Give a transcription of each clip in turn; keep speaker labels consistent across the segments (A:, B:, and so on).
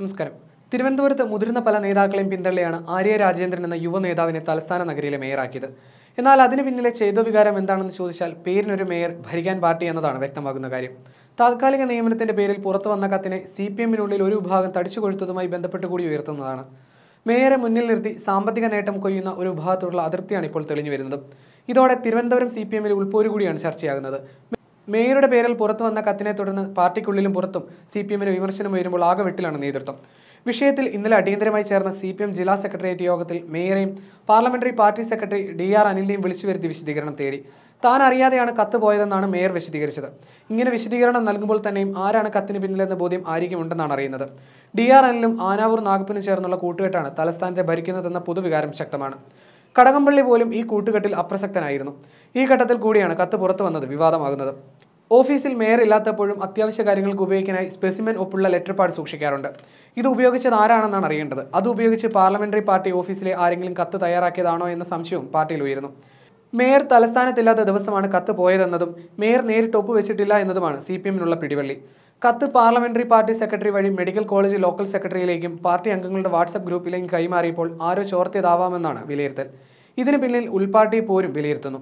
A: നമസ്കാരം തിരുവനന്തപുരത്ത് മുതിർന്ന പല നേതാക്കളെയും പിന്തള്ളിയാണ് ആര്യ രാജേന്ദ്രൻ എന്ന യുവ നേതാവിനെ തലസ്ഥാന നഗരിയിലെ മേയറാക്കിയത് എന്നാൽ അതിന് പിന്നിലെ ചെയ്തവികാരം എന്താണെന്ന് ചോദിച്ചാൽ പേരിനൊരു മേയർ ഭരിക്കാൻ പാർട്ടി എന്നതാണ് വ്യക്തമാകുന്ന കാര്യം താൽക്കാലിക നിയമനത്തിന്റെ പേരിൽ പുറത്തു വന്ന കത്തിനെ സി പി എമ്മിനുള്ളിൽ ഒരു വിഭാഗം തടിച്ചു കൊഴുത്തതുമായി ബന്ധപ്പെട്ട് കൂടി ഉയർത്തുന്നതാണ് മേയറെ മുന്നിൽ നിർത്തി സാമ്പത്തിക നേട്ടം കൊയ്യുന്ന ഒരു വിഭാഗത്തോടുള്ള അതിർത്തിയാണ് ഇപ്പോൾ തെളിഞ്ഞു വരുന്നത് ഇതോടെ തിരുവനന്തപുരം സി പി എമ്മിൽ ഉൾപ്പോരു കൂടിയാണ് ചർച്ചയാകുന്നത് മേയറുടെ പേരിൽ പുറത്തു വന്ന കത്തിനെ തുടർന്ന് പാർട്ടിക്കുള്ളിലും പുറത്തും സി പി എമ്മിന് വിമർശനം ഉയരുമ്പോൾ ആകെ വെട്ടിലാണ് നേതൃത്വം വിഷയത്തിൽ ഇന്നലെ അടിയന്തരമായി ചേർന്ന സി പി എം ജില്ലാ സെക്രട്ടേറിയറ്റ് യോഗത്തിൽ മേയറേയും parliamentary party secretary D R അനിലിനെയും വിളിച്ചു വരുത്തി വിശദീകരണം തേടി താൻ അറിയാതെയാണ് കത്ത് പോയതെന്നാണ് മേയർ വിശദീകരിച്ചത് ഇങ്ങനെ വിശദീകരണം നൽകുമ്പോൾ തന്നെയും ആരാണ് കത്തിന് പിന്നിലെന്ന ബോധ്യം ഉണ്ടെന്നാണ് അറിയുന്നത് ഡി ആർ അനിലും ആനാവൂർ നാഗപ്പനും ചേർന്നുള്ള കൂട്ടുകെട്ടാണ് തലസ്ഥാനത്തെ ഭരിക്കുന്നതെന്ന പൊതുവികാരം ശക്തമാണ് കടകംപള്ളി പോലും ഈ കൂട്ടുകെട്ടിൽ അപ്രസക്തനായിരുന്നു ഈ ഘട്ടത്തിൽ കൂടിയാണ് കത്ത് പുറത്തു വന്നത് വിവാദമാകുന്നത് ഓഫീസിൽ മേയർ ഇല്ലാത്തപ്പോഴും അത്യാവശ്യ കാര്യങ്ങൾക്ക് ഉപയോഗിക്കാനായി സ്പെസിമെൻ ഒപ്പുള്ള ലെറ്റർ പാഡ് സൂക്ഷിക്കാറുണ്ട് ഇത് ഉപയോഗിച്ചത് ആരാണെന്നാണ് അറിയേണ്ടത് അത് ഉപയോഗിച്ച് പാർലമെന്ററി പാർട്ടി ഓഫീസിലെ ആരെങ്കിലും കത്ത് തയ്യാറാക്കിയതാണോ എന്ന സംശയവും പാർട്ടിയിൽ ഉയരുന്നു മേയർ തലസ്ഥാനത്തില്ലാത്ത ദിവസമാണ് കത്ത് പോയതെന്നതും മേയർ നേരിട്ട് ഒപ്പുവെച്ചിട്ടില്ല എന്നതുമാണ് സി പി എമ്മിനുള്ള പിടിവള്ളി കത്ത് പാർലമെന്ററി പാർട്ടി സെക്രട്ടറി വഴി മെഡിക്കൽ കോളേജ് ലോക്കൽ സെക്രട്ടറിയിലേക്കും പാർട്ടി അംഗങ്ങളുടെ വാട്സപ്പ് ഗ്രൂപ്പിലേക്കും കൈമാറിയപ്പോൾ ആരോ ചോർത്തിയതാവാമെന്നാണ് വിലയിരുത്തൽ ഇതിന് പിന്നിൽ ഉൾപാർട്ടി പോരും വിലയിരുത്തുന്നു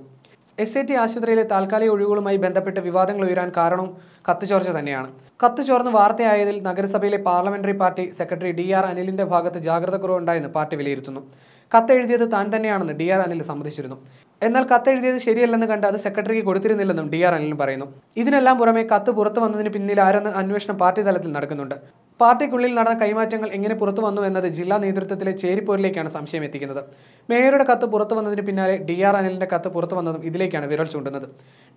A: എസ് ഐ ടി ആശുപത്രിയിലെ താൽക്കാലിക ഒഴിവുകളുമായി ബന്ധപ്പെട്ട് വിവാദങ്ങൾ ഉയരാൻ കാരണവും കത്തുചോർച്ച തന്നെയാണ് ചോർന്ന് വാർത്തയായതിൽ നഗരസഭയിലെ parliamentary party secretary D R അനിലിന്റെ ഭാഗത്ത് ജാഗ്രത കുറവുണ്ടായെന്ന് പാർട്ടി വിലയിരുത്തുന്നു കത്തെഴുതിയത് താൻ തന്നെയാണെന്ന് ഡി ആർ അനിൽ സമ്മതിച്ചിരുന്നു എന്നാൽ കത്തെഴുതിയത് ശരിയല്ലെന്ന് കണ്ട് അത് സെക്രട്ടറിക്ക് കൊടുത്തിരുന്നില്ലെന്നും ഡി ആർ അനിലും പറയുന്നു ഇതിനെല്ലാം പുറമെ കത്ത് പുറത്തു വന്നതിന് പിന്നിൽ ആരെന്ന് അന്വേഷണം പാർട്ടി തലത്തിൽ നടക്കുന്നുണ്ട് പാർട്ടിക്കുള്ളിൽ നടന്ന കൈമാറ്റങ്ങൾ എങ്ങനെ പുറത്തു വന്നു എന്നത് ജില്ലാ നേതൃത്വത്തിലെ ചേരിപ്പോരിലേക്കാണ് സംശയം എത്തിക്കുന്നത് മേയറുടെ കത്ത് പുറത്തു വന്നതിന് പിന്നാലെ ഡി ആർ അനിലിന്റെ കത്ത് പുറത്തു വന്നതും ഇതിലേക്കാണ് വിരൽ ചൂണ്ടുന്നത്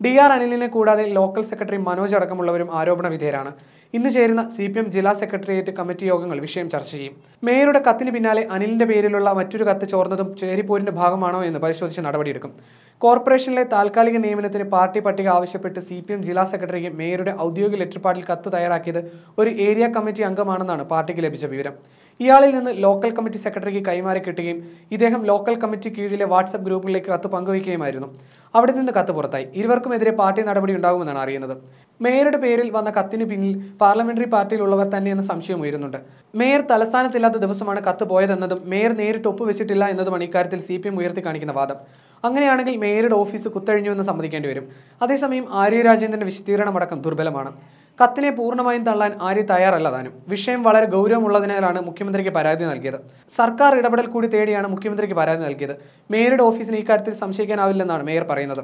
A: ഡി ആർ അനിലിനെ കൂടാതെ ലോക്കൽ സെക്രട്ടറി മനോജ് അടക്കമുള്ളവരും ആരോപണ വിധേയരാണ് ഇന്ന് ചേരുന്ന സി പി എം ജില്ലാ സെക്രട്ടേറിയറ്റ് കമ്മിറ്റി യോഗങ്ങൾ വിഷയം ചർച്ച ചെയ്യും മേയറുടെ കത്തിന് പിന്നാലെ അനിലിന്റെ പേരിലുള്ള മറ്റൊരു കത്ത് ചോർന്നതും ചേരിപ്പോരിന്റെ ഭാഗമാണോ എന്ന് പരിശോധിച്ച് നടപടിയെടുക്കും കോർപ്പറേഷനിലെ താൽക്കാലിക നിയമനത്തിന് പാർട്ടി പട്ടിക ആവശ്യപ്പെട്ട് സി പി എം ജില്ലാ സെക്രട്ടറിക്ക് മേയറുടെ ഔദ്യോഗിക ലെറ്റർ കത്ത് തയ്യാറാക്കിയത് ഒരു ഏരിയ കമ്മിറ്റി അംഗമാണെന്നാണ് പാർട്ടിക്ക് ലഭിച്ച വിവരം ഇയാളിൽ നിന്ന് ലോക്കൽ കമ്മിറ്റി സെക്രട്ടറിക്ക് കൈമാറി കിട്ടുകയും ഇദ്ദേഹം ലോക്കൽ കമ്മിറ്റി കീഴിലെ വാട്സപ്പ് ഗ്രൂപ്പുകളിലേക്ക് കത്ത് പങ്കുവയ്ക്കുകയുമായിരുന്നു അവിടെ നിന്ന് കത്ത് പുറത്തായി ഇരുവർക്കുമെതിരെ പാർട്ടി നടപടി ഉണ്ടാകുമെന്നാണ് അറിയുന്നത് മേയറുടെ പേരിൽ വന്ന കത്തിന് പിന്നിൽ പാർലമെന്ററി പാർട്ടിയിലുള്ളവർ തന്നെയെന്ന സംശയം ഉയരുന്നുണ്ട് മേയർ തലസ്ഥാനത്തില്ലാത്ത ദിവസമാണ് കത്ത് പോയതെന്നതും മേയർ നേരിട്ട് ഒപ്പുവെച്ചിട്ടില്ല എന്നതുമാണ് ഇക്കാര്യത്തിൽ സി പി എം ഉയർത്തി കാണിക്കുന്ന വാദം അങ്ങനെയാണെങ്കിൽ മേയറുടെ ഓഫീസ് എന്ന് സമ്മതിക്കേണ്ടി വരും അതേസമയം ആര്യ രാജേന്ദ്രന്റെ വിശദീകരണമടക്കം ദുർബലമാണ് കത്തിനെ പൂർണ്ണമായും തള്ളാൻ ആര് തയ്യാറല്ല താനും വിഷയം വളരെ ഗൗരവമുള്ളതിനാലാണ് മുഖ്യമന്ത്രിക്ക് പരാതി നൽകിയത് സർക്കാർ ഇടപെടൽ കൂടി തേടിയാണ് മുഖ്യമന്ത്രിക്ക് പരാതി നൽകിയത് മേയറുടെ ഓഫീസിന് ഇക്കാര്യത്തിൽ സംശയിക്കാനാവില്ലെന്നാണ് മേയർ പറയുന്നത്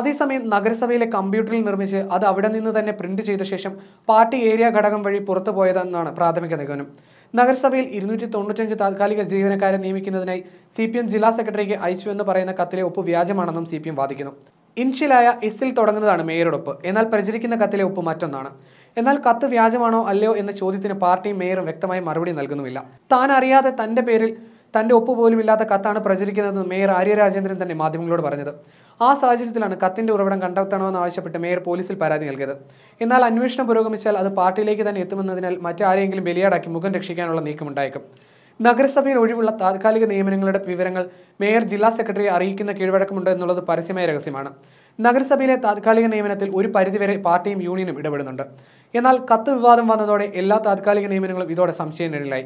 A: അതേസമയം നഗരസഭയിലെ കമ്പ്യൂട്ടറിൽ നിർമ്മിച്ച് അത് അവിടെ നിന്ന് തന്നെ പ്രിന്റ് ചെയ്ത ശേഷം പാർട്ടി ഏരിയ ഘടകം വഴി പുറത്തു പോയതെന്നാണ് പ്രാഥമിക നിഗമനം നഗരസഭയിൽ ഇരുന്നൂറ്റി തൊണ്ണൂറ്റഞ്ച് താൽക്കാലിക ജീവനക്കാരെ നിയമിക്കുന്നതിനായി സി പി എം ജില്ലാ സെക്രട്ടറിക്ക് അയച്ചുവെന്ന് പറയുന്ന കത്തിലെ ഒപ്പ് വ്യാജമാണെന്നും സി പി എം വാദിക്കുന്നു ഇൻഷിലായ എസിൽ തുടങ്ങുന്നതാണ് മേയറോടൊപ്പ് എന്നാൽ പ്രചരിക്കുന്ന കത്തിലെ ഒപ്പ് മറ്റൊന്നാണ് എന്നാൽ കത്ത് വ്യാജമാണോ അല്ലയോ എന്ന ചോദ്യത്തിന് പാർട്ടിയും മേയറും വ്യക്തമായി മറുപടി നൽകുന്നുമില്ല താൻ അറിയാതെ തൻ്റെ പേരിൽ തൻ്റെ ഒപ്പ് പോലുമില്ലാത്ത കത്താണ് പ്രചരിക്കുന്നതെന്ന് മേയർ ആര്യ രാജേന്ദ്രൻ തന്നെ മാധ്യമങ്ങളോട് പറഞ്ഞത് ആ സാഹചര്യത്തിലാണ് കത്തിന്റെ ഉറവിടം കണ്ടെത്തണമെന്ന് ആവശ്യപ്പെട്ട് മേയർ പോലീസിൽ പരാതി നൽകിയത് എന്നാൽ അന്വേഷണം പുരോഗമിച്ചാൽ അത് പാർട്ടിയിലേക്ക് തന്നെ എത്തുമെന്നതിനാൽ മറ്റാരെയെങ്കിലും ബലിയാടാക്കി മുഖം രക്ഷിക്കാനുള്ള നീക്കമുണ്ടായേക്കും നഗരസഭയിൽ ഒഴിവുള്ള താൽക്കാലിക നിയമനങ്ങളുടെ വിവരങ്ങൾ മേയർ ജില്ലാ സെക്രട്ടറിയെ അറിയിക്കുന്ന കീഴ്വഴക്കമുണ്ട് എന്നുള്ളത് പരസ്യമായ രഹസ്യമാണ് നഗരസഭയിലെ താൽക്കാലിക നിയമനത്തിൽ ഒരു പരിധിവരെ പാർട്ടിയും യൂണിയനും ഇടപെടുന്നുണ്ട് എന്നാൽ കത്ത് വിവാദം വന്നതോടെ എല്ലാ താൽക്കാലിക നിയമനങ്ങളും ഇതോടെ സംശയനിഴലായി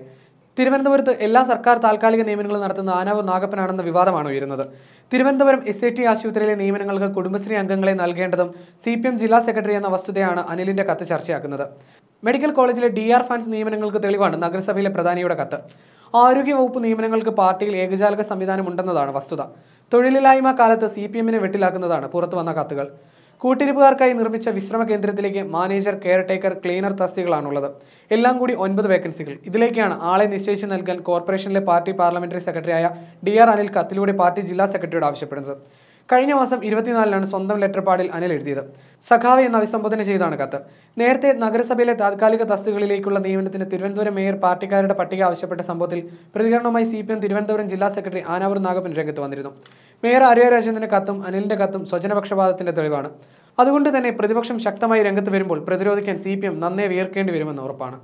A: തിരുവനന്തപുരത്ത് എല്ലാ സർക്കാർ താൽക്കാലിക നിയമനങ്ങളും നടത്തുന്ന ആനാവ് നാഗപ്പനാണെന്ന വിവാദമാണ് ഉയരുന്നത് തിരുവനന്തപുരം എസ് ഐ ടി ആശുപത്രിയിലെ നിയമനങ്ങൾക്ക് കുടുംബശ്രീ അംഗങ്ങളെ നൽകേണ്ടതും സി പി എം ജില്ലാ സെക്രട്ടറി എന്ന വസ്തുതയാണ് അനിലിന്റെ കത്ത് ചർച്ചയാക്കുന്നത് മെഡിക്കൽ കോളേജിലെ ഡി ആർ ഫാൻസ് നിയമനങ്ങൾക്ക് തെളിവാണ് നഗരസഭയിലെ പ്രധാനിയുടെ കത്ത് ആരോഗ്യവകുപ്പ് നിയമനങ്ങൾക്ക് പാർട്ടിയിൽ ഏകജാലക സംവിധാനം ഉണ്ടെന്നതാണ് വസ്തുത തൊഴിലില്ലായ്മ കാലത്ത് സി പി എമ്മിനെ വെട്ടിലാക്കുന്നതാണ് പുറത്തു വന്ന കത്തുകൾ കൂട്ടിരിപ്പുകാർക്കായി നിർമ്മിച്ച വിശ്രമ കേന്ദ്രത്തിലേക്ക് മാനേജർ കെയർ ടേക്കർ ക്ലീനർ തസ്തികളാണുള്ളത് എല്ലാം കൂടി ഒൻപത് വേക്കൻസികൾ ഇതിലേക്കാണ് ആളെ നിശ്ചയിച്ച് നൽകാൻ കോർപ്പറേഷനിലെ പാർട്ടി പാർലമെന്ററി സെക്രട്ടറിയായ ഡി ആർ അനിൽ കത്തിലൂടെ പാർട്ടി ജില്ലാ സെക്രട്ടറിയോട് ആവശ്യപ്പെടുന്നത് കഴിഞ്ഞ മാസം ഇരുപത്തിനാലിലാണ് സ്വന്തം ലെറ്റർ പാടിൽ അനിൽ എഴുതിയത് സഖാവ് എന്ന് അഭിസംബോധന ചെയ്താണ് കത്ത് നേരത്തെ നഗരസഭയിലെ താത്കാലിക തസ്തികളിലേക്കുള്ള നിയമനത്തിന് തിരുവനന്തപുരം മേയർ പാർട്ടിക്കാരുടെ പട്ടിക ആവശ്യപ്പെട്ട സംഭവത്തിൽ പ്രതികരണവുമായി സി തിരുവനന്തപുരം ജില്ലാ സെക്രട്ടറി ആനാവൂർ നാഗപ്പൻ രംഗത്ത് വന്നിരുന്നു മേയർ അരിയരാജേന്ദ്രന്റെ കത്തും അനിലിന്റെ കത്തും സ്വജനപക്ഷപാതത്തിന്റെ തെളിവാണ് അതുകൊണ്ട് തന്നെ പ്രതിപക്ഷം ശക്തമായി രംഗത്ത് വരുമ്പോൾ പ്രതിരോധിക്കാൻ സി പി എം നന്നേ വിയർക്കേണ്ടി വരുമെന്ന് ഉറപ്പാണ്